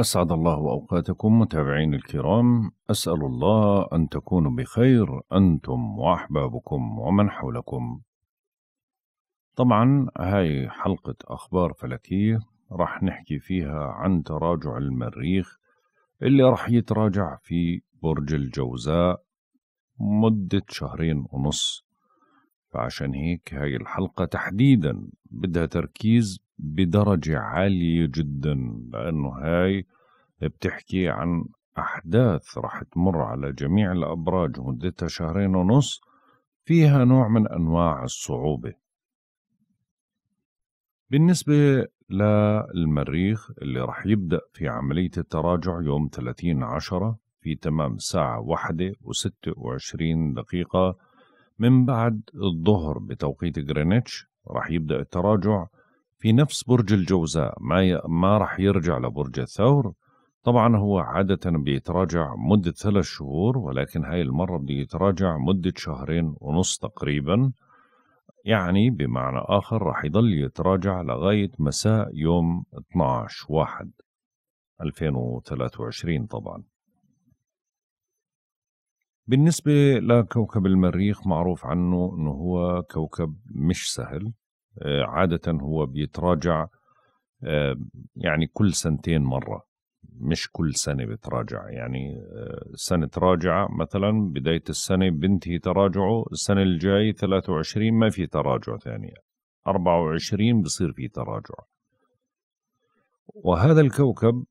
أسعد الله أوقاتكم متابعين الكرام أسأل الله أن تكونوا بخير أنتم وأحبابكم ومن حولكم طبعا هاي حلقة أخبار فلكية رح نحكي فيها عن تراجع المريخ اللي رح يتراجع في برج الجوزاء مدة شهرين ونص فعشان هيك هاي الحلقة تحديدا بدها تركيز بدرجة عالية جدا لأنه هاي بتحكي عن أحداث رح تمر على جميع الأبراج مدتها شهرين ونص فيها نوع من أنواع الصعوبة بالنسبة للمريخ اللي رح يبدأ في عملية التراجع يوم 30 عشرة في تمام ساعة واحدة وستة وعشرين دقيقة من بعد الظهر بتوقيت غرينتش رح يبدأ التراجع في نفس برج الجوزاء ما ي... ما راح يرجع لبرج الثور طبعا هو عادة بيتراجع مدة ثلاث شهور ولكن هاي المرة بيتراجع مدة شهرين ونص تقريبا يعني بمعنى آخر راح يضل يتراجع لغاية مساء يوم 12 واحد 2023 طبعا بالنسبة لكوكب المريخ معروف عنه أنه هو كوكب مش سهل آه، عادة هو بيتراجع آه، يعني كل سنتين مرة مش كل سنة بتراجع يعني آه، سنة راجعة مثلا بداية السنة بنتهي تراجعه السنة الجاي 23 ما في تراجع ثانية 24 بصير في تراجع وهذا الكوكب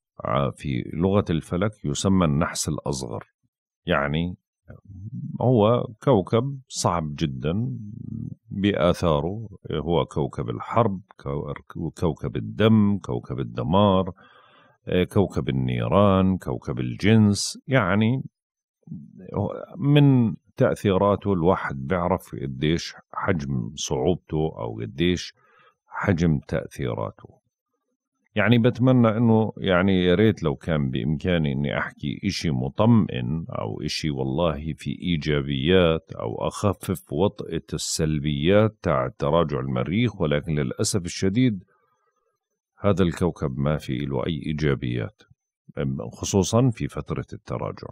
في لغة الفلك يسمى النحس الأصغر يعني هو كوكب صعب جدا بآثاره هو كوكب الحرب كوكب الدم كوكب الدمار كوكب النيران كوكب الجنس يعني من تأثيراته الواحد بيعرف قديش حجم صعوبته أو قديش حجم تأثيراته يعني بتمنى انه يعني يا ريت لو كان بامكاني اني احكي اشي مطمئن او اشي والله في ايجابيات او اخفف وطئة السلبيات تاع تراجع المريخ ولكن للاسف الشديد هذا الكوكب ما في له اي ايجابيات خصوصا في فترة التراجع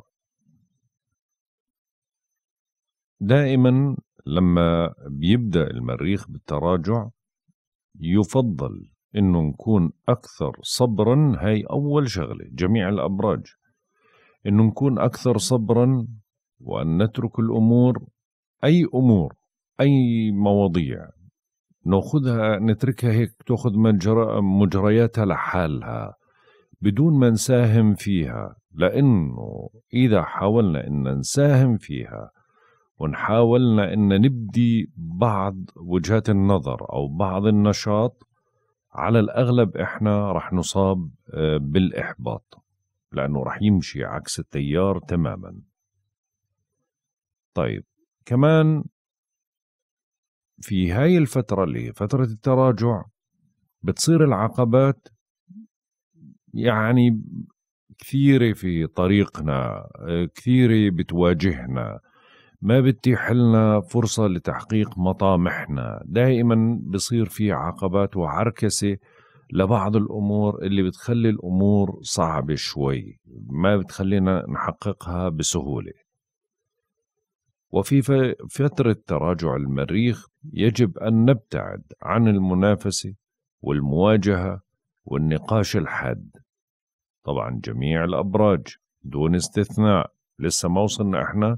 دائما لما بيبدأ المريخ بالتراجع يفضل انه نكون اكثر صبرا هاي اول شغله جميع الابراج انه نكون اكثر صبرا وان نترك الامور اي امور اي مواضيع ناخذها نتركها هيك تاخذ مجرى مجرياتها لحالها بدون ما نساهم فيها لانه اذا حاولنا ان نساهم فيها ونحاولنا ان نبدي بعض وجهات النظر او بعض النشاط على الأغلب إحنا رح نصاب آه، بالإحباط لأنه رح يمشي عكس التيار تماما طيب كمان في هاي الفترة اللي هي فترة التراجع بتصير العقبات يعني كثيرة في طريقنا آه، كثيرة بتواجهنا ما بتيح لنا فرصة لتحقيق مطامحنا دائما بصير في عقبات وعركسة لبعض الأمور اللي بتخلي الأمور صعبة شوي ما بتخلينا نحققها بسهولة وفي فترة تراجع المريخ يجب أن نبتعد عن المنافسة والمواجهة والنقاش الحاد طبعا جميع الأبراج دون استثناء لسه ما وصلنا إحنا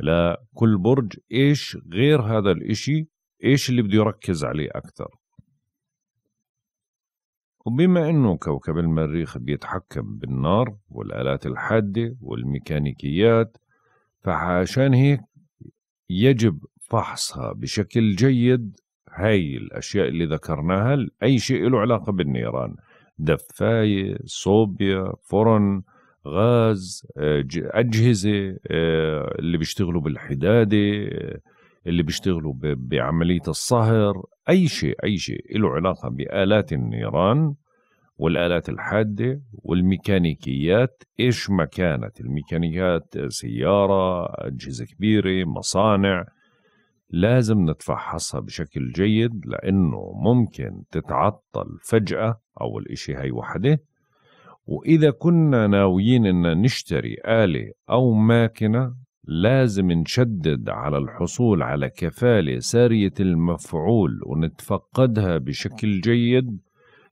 لكل برج ايش غير هذا الاشي ايش اللي بده يركز عليه اكثر وبما انه كوكب المريخ بيتحكم بالنار والالات الحاده والميكانيكيات فعشان هيك يجب فحصها بشكل جيد هاي الاشياء اللي ذكرناها اي شيء له علاقه بالنيران دفايه صوبيا فرن غاز آه، أجهزة آه، اللي بيشتغلوا بالحدادة آه، اللي بيشتغلوا بعملية الصهر أي شيء أي شيء له علاقة بآلات النيران والآلات الحادة والميكانيكيات إيش ما كانت الميكانيكات سيارة أجهزة كبيرة مصانع لازم نتفحصها بشكل جيد لأنه ممكن تتعطل فجأة أول إشي هاي وحده وإذا كنا ناويين أن نشتري آلة أو ماكنة لازم نشدد على الحصول على كفالة سارية المفعول ونتفقدها بشكل جيد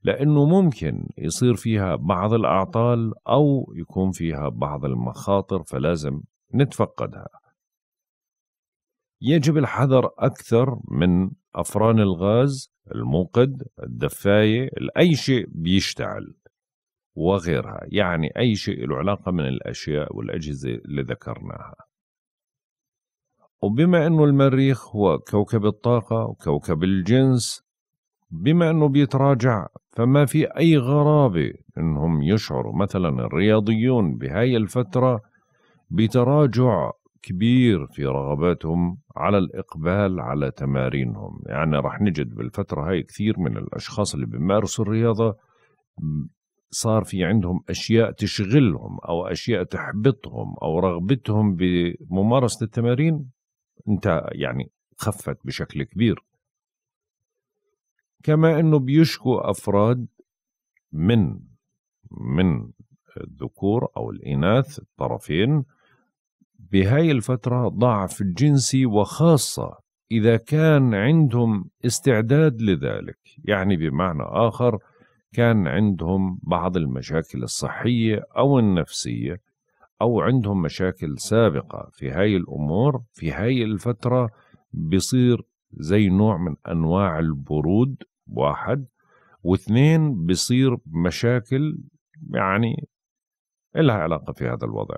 لأنه ممكن يصير فيها بعض الأعطال أو يكون فيها بعض المخاطر فلازم نتفقدها يجب الحذر أكثر من أفران الغاز الموقد الدفاية أي شيء بيشتعل وغيرها يعني أي شيء له علاقة من الأشياء والأجهزة اللي ذكرناها وبما أنه المريخ هو كوكب الطاقة وكوكب الجنس بما أنه بيتراجع فما في أي غرابة أنهم يشعروا مثلا الرياضيون بهاي الفترة بتراجع كبير في رغباتهم على الإقبال على تمارينهم يعني رح نجد بالفترة هاي كثير من الأشخاص اللي بيمارسوا الرياضة صار في عندهم اشياء تشغلهم او اشياء تحبطهم او رغبتهم بممارسه التمارين انت يعني خفت بشكل كبير كما انه بيشكو افراد من من الذكور او الاناث الطرفين بهاي الفتره ضعف جنسي وخاصه اذا كان عندهم استعداد لذلك يعني بمعنى اخر كان عندهم بعض المشاكل الصحية أو النفسية أو عندهم مشاكل سابقة في هاي الأمور في هاي الفترة بصير زي نوع من أنواع البرود واحد واثنين بصير مشاكل يعني إلها علاقة في هذا الوضع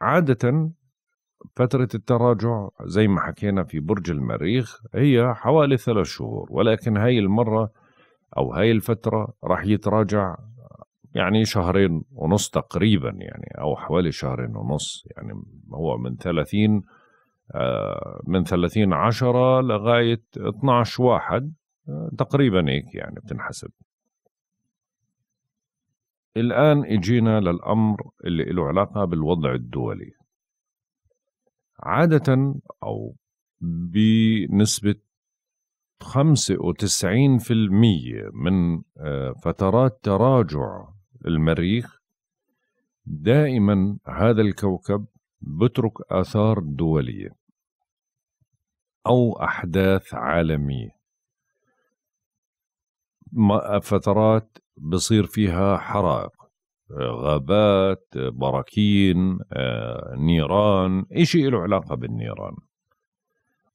عادة فترة التراجع زي ما حكينا في برج المريخ هي حوالي ثلاث شهور ولكن هاي المرة أو هاي الفترة راح يتراجع يعني شهرين ونص تقريبا يعني أو حوالي شهرين ونص يعني هو من ثلاثين آه، من ثلاثين عشرة لغاية اتناش واحد آه، تقريبا هيك يعني بتنحسب الآن إجينا للأمر اللي له علاقة بالوضع الدولي عادة أو بنسبة 95% من آه، فترات تراجع المريخ دائما هذا الكوكب بترك آثار دولية أو أحداث عالمية فترات بصير فيها حرائق غابات براكين آه، نيران إشي له علاقة بالنيران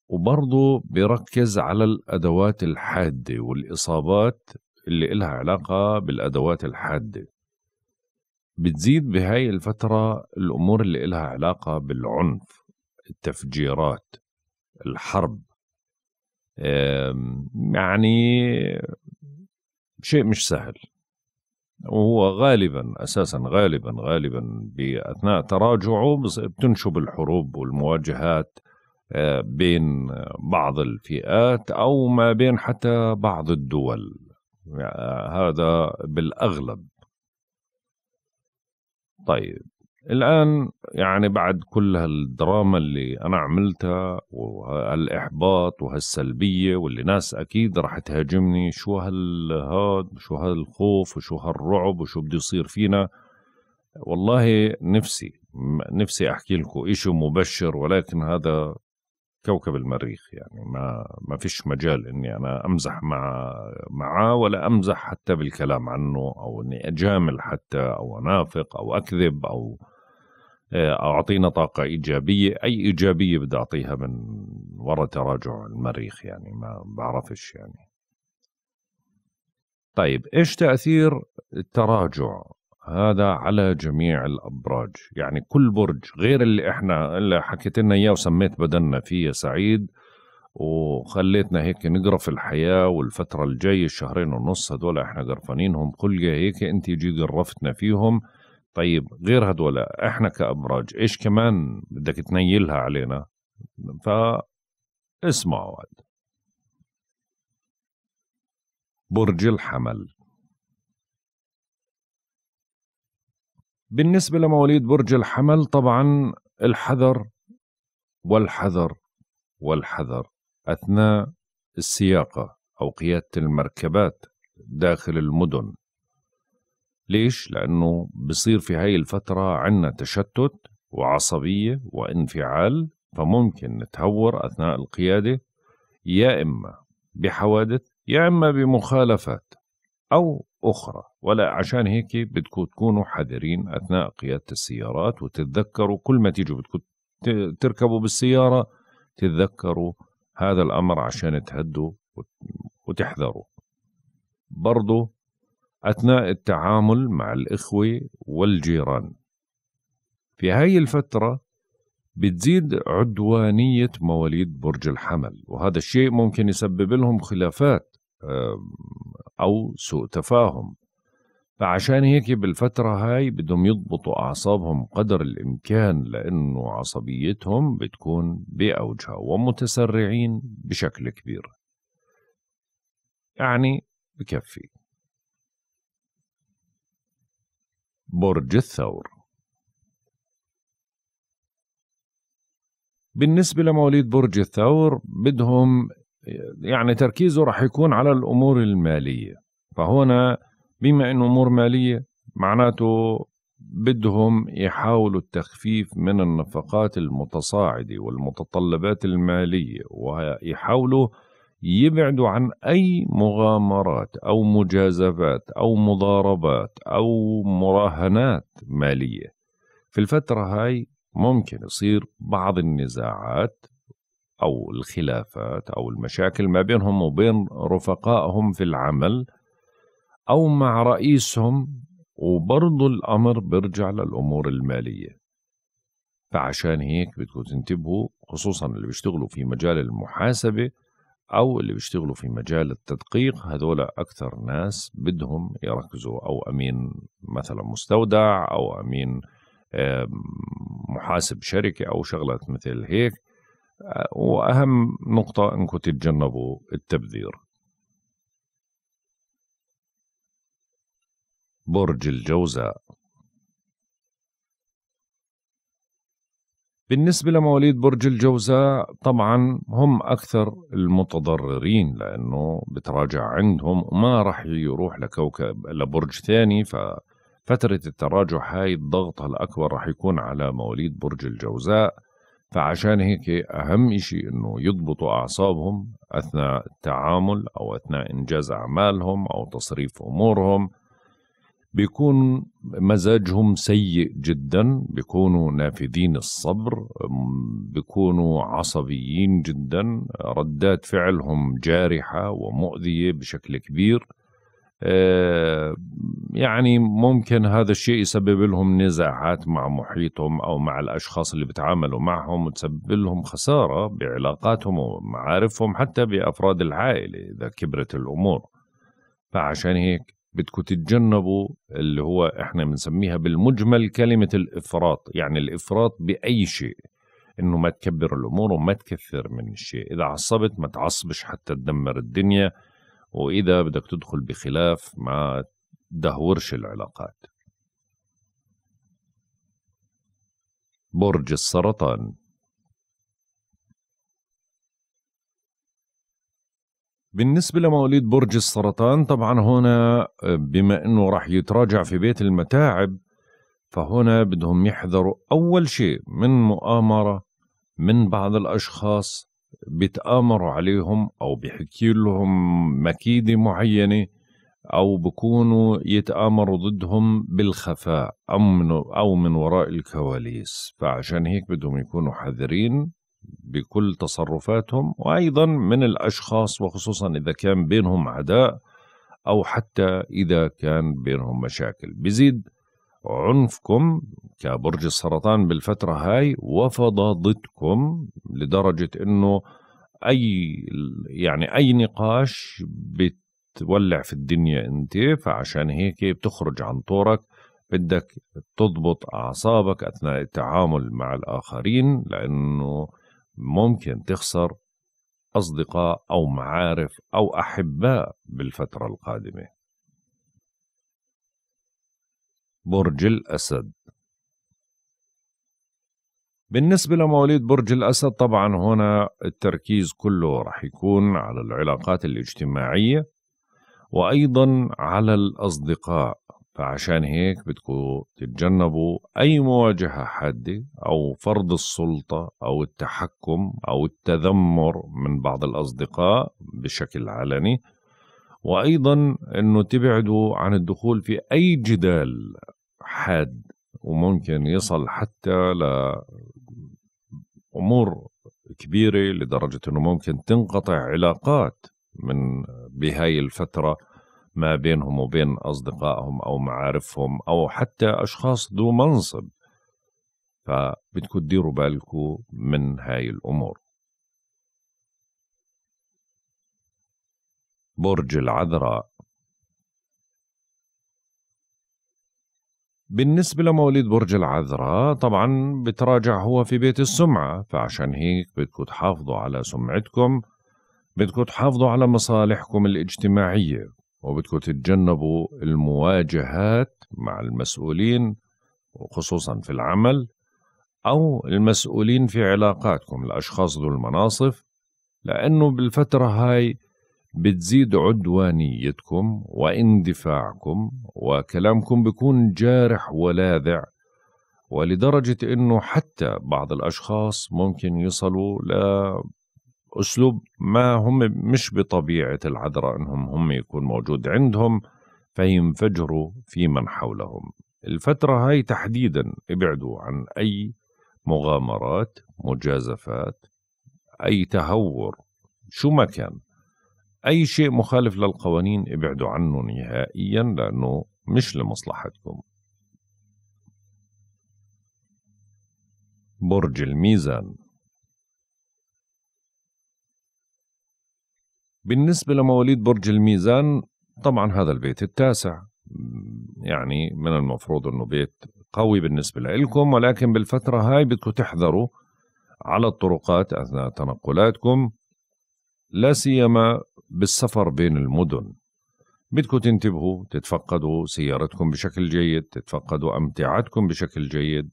وبرضه بيركز على الأدوات الحادة والإصابات اللي إلها علاقة بالأدوات الحادة بتزيد بهاي الفترة الأمور اللي إلها علاقة بالعنف التفجيرات الحرب يعني شيء مش سهل وهو غالبا اساسا غالبا غالبا باثناء تراجعه بتنشب الحروب والمواجهات آه، بين بعض الفئات او ما بين حتى بعض الدول يعني، آه، هذا بالاغلب طيب الآن يعني بعد كل هالدراما اللي أنا عملتها وهالإحباط وهالسلبية واللي ناس أكيد راح تهاجمني شو هالهاد شو هالخوف وشو هالرعب وشو بده يصير فينا والله نفسي نفسي أحكي لكم إشي مبشر ولكن هذا كوكب المريخ يعني ما ما فيش مجال اني انا امزح مع معاه ولا امزح حتى بالكلام عنه او اني اجامل حتى او انافق او اكذب او آه، اعطينا طاقه ايجابيه اي ايجابيه بدي اعطيها من وراء تراجع المريخ يعني ما بعرفش يعني طيب ايش تاثير التراجع هذا على جميع الابراج يعني كل برج غير اللي احنا اللي حكيت لنا اياه وسميت بدلنا فيه سعيد وخليتنا هيك نقرف الحياة والفترة الجاية الشهرين ونص هدول احنا قرفانينهم كل هيك انت جي قرفتنا فيهم طيب غير هدول احنا كابراج ايش كمان بدك تنيلها علينا ف اسمعوا برج الحمل بالنسبة لمواليد برج الحمل طبعا الحذر والحذر والحذر أثناء السياقة أو قيادة المركبات داخل المدن ليش؟ لأنه بصير في هاي الفترة عنا تشتت وعصبية وانفعال فممكن نتهور أثناء القيادة يا إما بحوادث يا إما بمخالفات أو أخرى ولا عشان هيك بدكم تكونوا حذرين اثناء قياده السيارات وتتذكروا كل ما تيجوا بدكم تركبوا بالسياره تتذكروا هذا الامر عشان تهدوا وتحذروا برضو اثناء التعامل مع الاخوه والجيران في هاي الفتره بتزيد عدوانيه مواليد برج الحمل وهذا الشيء ممكن يسبب لهم خلافات او سوء تفاهم فعشان هيك بالفترة هاي بدهم يضبطوا أعصابهم قدر الإمكان لأنه عصبيتهم بتكون بأوجها ومتسرعين بشكل كبير يعني بكفي برج الثور بالنسبة لمواليد برج الثور بدهم يعني تركيزه رح يكون على الأمور المالية فهنا بما انه امور ماليه معناته بدهم يحاولوا التخفيف من النفقات المتصاعده والمتطلبات الماليه ويحاولوا يبعدوا عن اي مغامرات او مجازفات او مضاربات او مراهنات ماليه في الفتره هاي ممكن يصير بعض النزاعات او الخلافات او المشاكل ما بينهم وبين رفقائهم في العمل أو مع رئيسهم وبرضو الأمر بيرجع للأمور المالية فعشان هيك بدكم تنتبهوا خصوصا اللي بيشتغلوا في مجال المحاسبة أو اللي بيشتغلوا في مجال التدقيق هذول أكثر ناس بدهم يركزوا أو أمين مثلا مستودع أو أمين محاسب شركة أو شغلات مثل هيك آه، وأهم نقطة أنكم تتجنبوا التبذير برج الجوزاء بالنسبة لمواليد برج الجوزاء طبعا هم أكثر المتضررين لأنه بتراجع عندهم وما راح يروح لكوكب لبرج ثاني ففترة التراجع هاي الضغط الأكبر راح يكون على مواليد برج الجوزاء فعشان هيك أهم إشي إنه يضبطوا أعصابهم أثناء التعامل أو أثناء إنجاز أعمالهم أو تصريف أمورهم بيكون مزاجهم سيء جدا بيكونوا نافذين الصبر بيكونوا عصبيين جدا ردات فعلهم جارحة ومؤذية بشكل كبير آه، يعني ممكن هذا الشيء يسبب لهم نزاعات مع محيطهم أو مع الأشخاص اللي بتعاملوا معهم وتسبب لهم خسارة بعلاقاتهم ومعارفهم حتى بأفراد العائلة إذا كبرت الأمور فعشان هيك بدكم تتجنبوا اللي هو احنا بنسميها بالمجمل كلمه الافراط يعني الافراط باي شيء انه ما تكبر الامور وما تكثر من الشيء اذا عصبت ما تعصبش حتى تدمر الدنيا واذا بدك تدخل بخلاف ما تدهورش العلاقات برج السرطان بالنسبة لمواليد برج السرطان طبعا هنا آه، بما انه راح يتراجع في بيت المتاعب فهنا بدهم يحذروا اول شيء من مؤامرة من بعض الاشخاص بيتآمروا عليهم او بيحكي لهم مكيدة معينة او بكونوا يتآمروا ضدهم بالخفاء او من وراء الكواليس فعشان هيك بدهم يكونوا حذرين بكل تصرفاتهم وايضا من الاشخاص وخصوصا اذا كان بينهم عداء او حتى اذا كان بينهم مشاكل بزيد عنفكم كبرج السرطان بالفتره هاي وفضاضتكم لدرجه انه اي يعني اي نقاش بتولع في الدنيا انت فعشان هيك بتخرج عن طورك بدك تضبط اعصابك اثناء التعامل مع الاخرين لانه ممكن تخسر أصدقاء أو معارف أو أحباء بالفترة القادمة برج الأسد بالنسبة لمواليد برج الأسد طبعا هنا التركيز كله رح يكون على العلاقات الاجتماعية وأيضا على الأصدقاء فعشان هيك بدكم تتجنبوا أي مواجهة حادة أو فرض السلطة أو التحكم أو التذمر من بعض الأصدقاء بشكل علني وأيضا أنه تبعدوا عن الدخول في أي جدال حاد وممكن يصل حتى لأمور كبيرة لدرجة أنه ممكن تنقطع علاقات من بهاي الفترة ما بينهم وبين أصدقائهم أو معارفهم أو حتى أشخاص ذو منصب فبدكم تديروا بالكم من هاي الأمور برج العذراء بالنسبة لمواليد برج العذراء طبعا بتراجع هو في بيت السمعة فعشان هيك بدكم تحافظوا على سمعتكم بدكم تحافظوا على مصالحكم الاجتماعية وبدكم تتجنبوا المواجهات مع المسؤولين وخصوصا في العمل أو المسؤولين في علاقاتكم الأشخاص ذو المناصف لأنه بالفترة هاي بتزيد عدوانيتكم واندفاعكم وكلامكم بيكون جارح ولاذع ولدرجة أنه حتى بعض الأشخاص ممكن يصلوا اسلوب ما هم مش بطبيعه العذراء انهم هم يكون موجود عندهم فينفجروا في من حولهم الفتره هاي تحديدا ابعدوا عن اي مغامرات مجازفات اي تهور شو ما كان اي شيء مخالف للقوانين ابعدوا عنه نهائيا لانه مش لمصلحتكم برج الميزان بالنسبة لمواليد برج الميزان طبعا هذا البيت التاسع يعني من المفروض انه بيت قوي بالنسبة لكم ولكن بالفترة هاي بدكم تحذروا على الطرقات أثناء تنقلاتكم لا سيما بالسفر بين المدن بدكم تنتبهوا تتفقدوا سيارتكم بشكل جيد تتفقدوا أمتعتكم بشكل جيد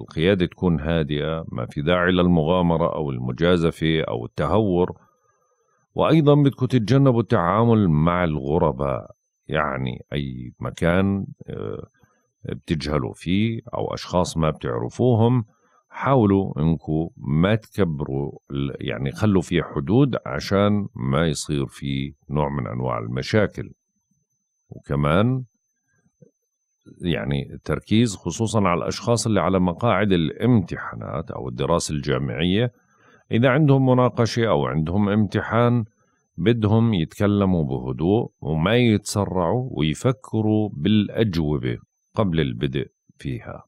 القيادة تكون هادئة ما في داعي للمغامرة أو المجازفة أو التهور وأيضا بدكم تتجنبوا التعامل مع الغرباء يعني أي مكان آه، بتجهلوا فيه أو أشخاص ما بتعرفوهم حاولوا انكم ما تكبروا يعني خلوا في حدود عشان ما يصير في نوع من انواع المشاكل وكمان يعني التركيز خصوصا على الاشخاص اللي على مقاعد الامتحانات او الدراسه الجامعيه إذا عندهم مناقشة أو عندهم امتحان بدهم يتكلموا بهدوء وما يتسرعوا ويفكروا بالأجوبة قبل البدء فيها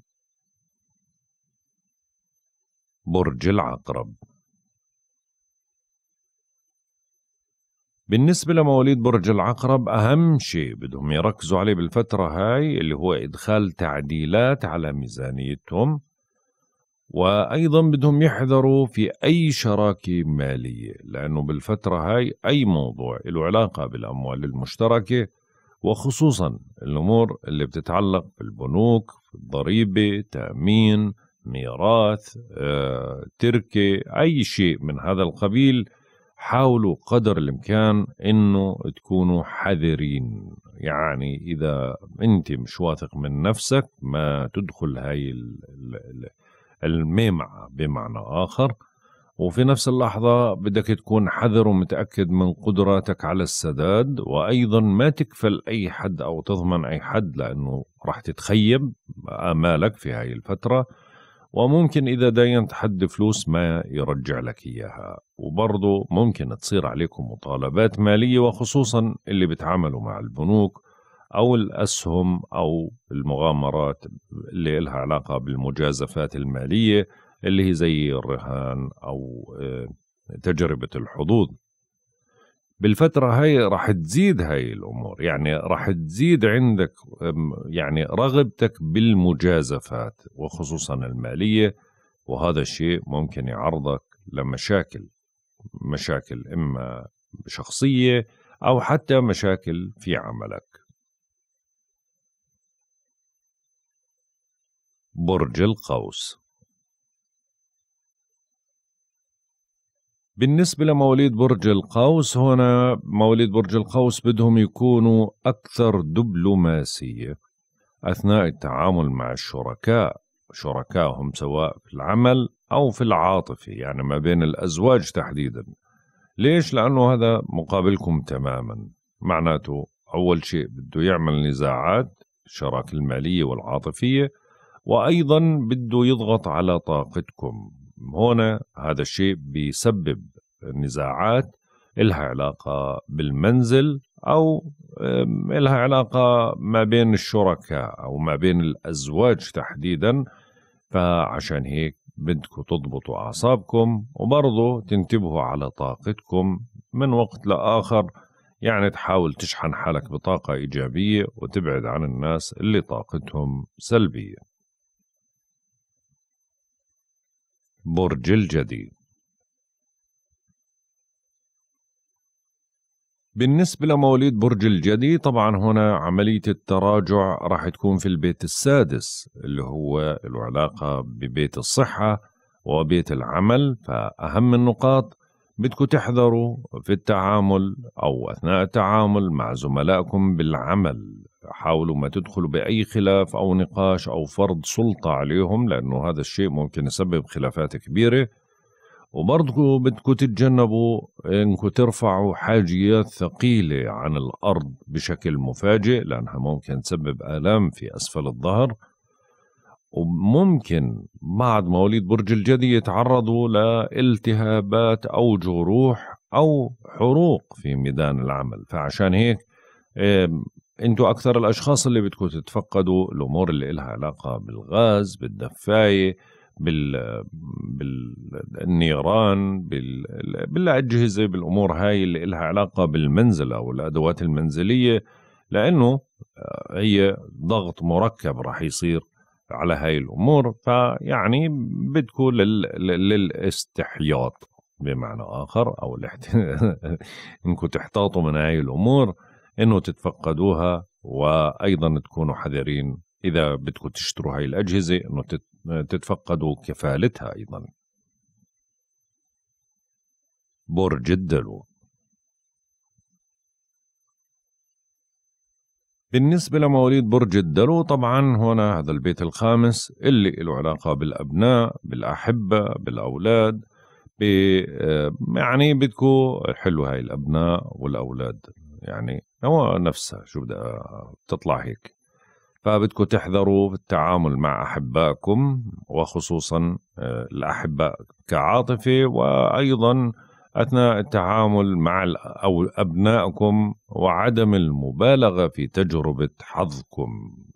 برج العقرب بالنسبة لمواليد برج العقرب أهم شيء بدهم يركزوا عليه بالفترة هاي اللي هو إدخال تعديلات على ميزانيتهم وايضا بدهم يحذروا في اي شراكه ماليه لانه بالفتره هاي اي موضوع له علاقه بالاموال المشتركه وخصوصا الامور اللي بتتعلق بالبنوك الضريبه تامين ميراث آه، تركه اي شيء من هذا القبيل حاولوا قدر الامكان انه تكونوا حذرين يعني اذا انت مش واثق من نفسك ما تدخل هاي ال ال ال الميمعة بمعنى آخر وفي نفس اللحظة بدك تكون حذر ومتأكد من قدراتك على السداد وأيضا ما تكفل أي حد أو تضمن أي حد لأنه راح تتخيب آمالك في هاي الفترة وممكن إذا داينت حد فلوس ما يرجع لك إياها وبرضه ممكن تصير عليكم مطالبات مالية وخصوصا اللي بتعاملوا مع البنوك او الاسهم او المغامرات اللي لها علاقه بالمجازفات الماليه اللي هي زي الرهان او آه، تجربه الحظوظ بالفترة هاي رح تزيد هاي الأمور يعني رح تزيد عندك يعني رغبتك بالمجازفات وخصوصا المالية وهذا الشيء ممكن يعرضك لمشاكل مشاكل إما شخصية أو حتى مشاكل في عملك برج القوس بالنسبة لمواليد برج القوس هنا مواليد برج القوس بدهم يكونوا أكثر دبلوماسية أثناء التعامل مع الشركاء شركائهم سواء في العمل أو في العاطفة يعني ما بين الأزواج تحديدا ليش؟ لأنه هذا مقابلكم تماما معناته أول شيء بده يعمل نزاعات الشراكة المالية والعاطفية وأيضا بده يضغط على طاقتكم هنا هذا الشيء بيسبب نزاعات إلها علاقة بالمنزل أو إلها علاقة ما بين الشركاء أو ما بين الأزواج تحديدا فعشان هيك بدكم تضبطوا أعصابكم وبرضه تنتبهوا على طاقتكم من وقت لآخر يعني تحاول تشحن حالك بطاقة إيجابية وتبعد عن الناس اللي طاقتهم سلبية برج الجدي بالنسبة لمواليد برج الجدي طبعا هنا عملية التراجع راح تكون في البيت السادس اللي هو العلاقة ببيت الصحة وبيت العمل فأهم النقاط بدكم تحذروا في التعامل أو أثناء التعامل مع زملائكم بالعمل حاولوا ما تدخلوا بأي خلاف أو نقاش أو فرض سلطة عليهم لأنه هذا الشيء ممكن يسبب خلافات كبيرة وبرضه بدكم تتجنبوا انكم ترفعوا حاجيات ثقيلة عن الأرض بشكل مفاجئ لأنها ممكن تسبب آلام في أسفل الظهر وممكن بعد مواليد برج الجدي يتعرضوا لالتهابات أو جروح أو حروق في ميدان العمل فعشان هيك انتوا اكثر الاشخاص اللي بدكم تتفقدوا الامور اللي لها علاقه بالغاز بالدفايه بال بالنيران بال... بالاجهزه بالامور هاي اللي لها علاقه بالمنزل او الادوات المنزليه لانه آه، هي ضغط مركب راح يصير على هاي الامور فيعني بدكو لل... للاستحياط بمعنى اخر او الاحت... انكم تحتاطوا من هاي الامور انه تتفقدوها وايضا تكونوا حذرين اذا بدكم تشتروا هاي الاجهزه انه تت... تتفقدوا كفالتها ايضا برج الدلو بالنسبة لمواليد برج الدلو طبعا هنا هذا البيت الخامس اللي له علاقة بالأبناء بالأحبة بالأولاد آه، يعني بدكو حلو هاي الأبناء والأولاد يعني هو نفسها شو بدها تطلع هيك فبدكو تحذروا في التعامل مع أحبائكم وخصوصا آه، الأحباء كعاطفة وأيضا أثناء التعامل مع أو أبنائكم وعدم المبالغة في تجربة حظكم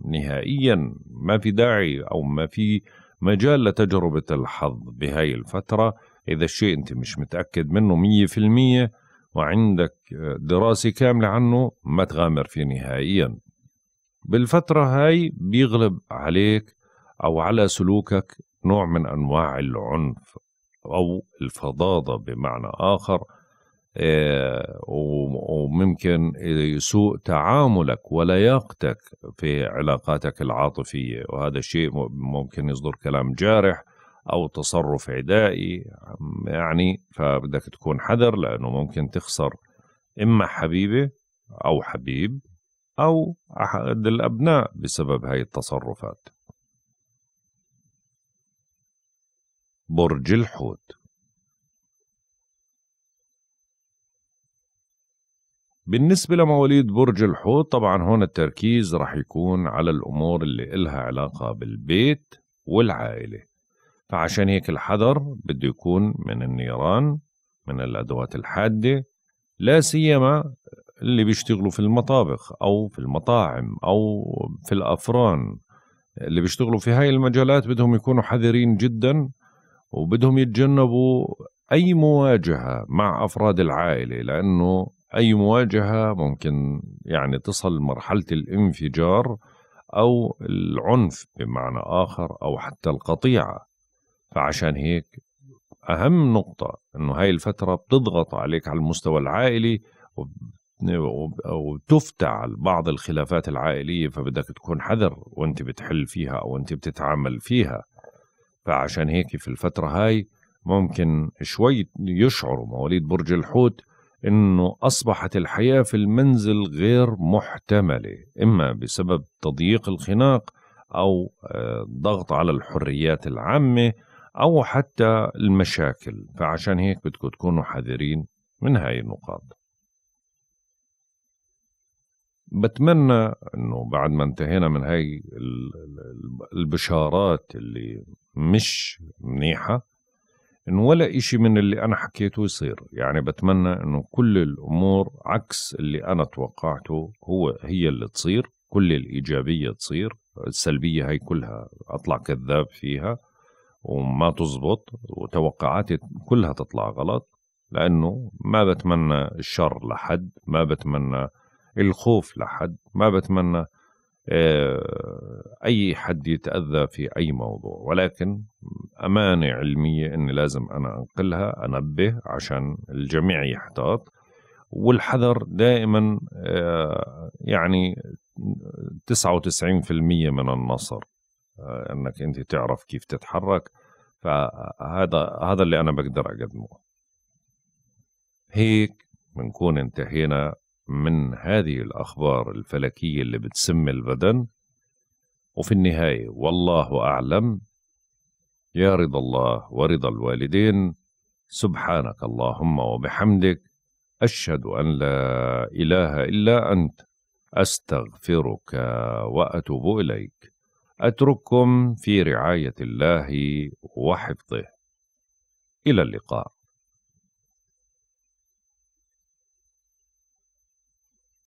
نهائيا ما في داعي أو ما في مجال لتجربة الحظ بهاي الفترة إذا الشيء أنت مش متأكد منه مية في المية وعندك دراسة كاملة عنه ما تغامر فيه نهائيا بالفترة هاي بيغلب عليك أو على سلوكك نوع من أنواع العنف أو الفظاظة بمعنى آخر آه، وممكن سوء تعاملك ولياقتك في علاقاتك العاطفية وهذا الشيء ممكن يصدر كلام جارح أو تصرف عدائي يعني فبدك تكون حذر لأنه ممكن تخسر إما حبيبة أو حبيب أو أحد الأبناء بسبب هاي التصرفات برج الحوت بالنسبة لمواليد برج الحوت طبعا هون التركيز رح يكون على الأمور اللي إلها علاقة بالبيت والعائلة فعشان هيك الحذر بده يكون من النيران من الأدوات الحادة لا سيما اللي بيشتغلوا في المطابخ أو في المطاعم أو في الأفران اللي بيشتغلوا في هاي المجالات بدهم يكونوا حذرين جدا وبدهم يتجنبوا اي مواجهه مع افراد العائله لانه اي مواجهه ممكن يعني تصل مرحله الانفجار او العنف بمعنى اخر او حتى القطيعه فعشان هيك اهم نقطه انه هاي الفتره بتضغط عليك على المستوى العائلي وتفتعل بعض الخلافات العائليه فبدك تكون حذر وانت بتحل فيها او انت بتتعامل فيها فعشان هيك في الفترة هاي ممكن شوي يشعروا مواليد برج الحوت انه اصبحت الحياه في المنزل غير محتمله اما بسبب تضييق الخناق او آه، ضغط على الحريات العامه او حتى المشاكل فعشان هيك بدكم تكونوا حذرين من هاي النقاط بتمنى انه بعد ما انتهينا من هاي البشارات اللي مش منيحه انه ولا اشي من اللي انا حكيته يصير يعني بتمنى انه كل الامور عكس اللي انا توقعته هو هي اللي تصير كل الايجابيه تصير السلبيه هاي كلها اطلع كذاب فيها وما تزبط وتوقعاتي كلها تطلع غلط لانه ما بتمنى الشر لحد ما بتمنى الخوف لحد ما بتمنى آه، أي حد يتأذى في أي موضوع ولكن أمانة علمية أني لازم أنا أنقلها أنبه عشان الجميع يحتاط والحذر دائما آه، يعني 99% من النصر آه، انك انت تعرف كيف تتحرك فهذا هذا اللي انا بقدر اقدمه هيك بنكون انتهينا من هذه الأخبار الفلكية اللي بتسم البدن وفي النهاية والله أعلم يا رضا الله ورضا الوالدين سبحانك اللهم وبحمدك أشهد أن لا إله إلا أنت أستغفرك وأتوب إليك أترككم في رعاية الله وحفظه إلى اللقاء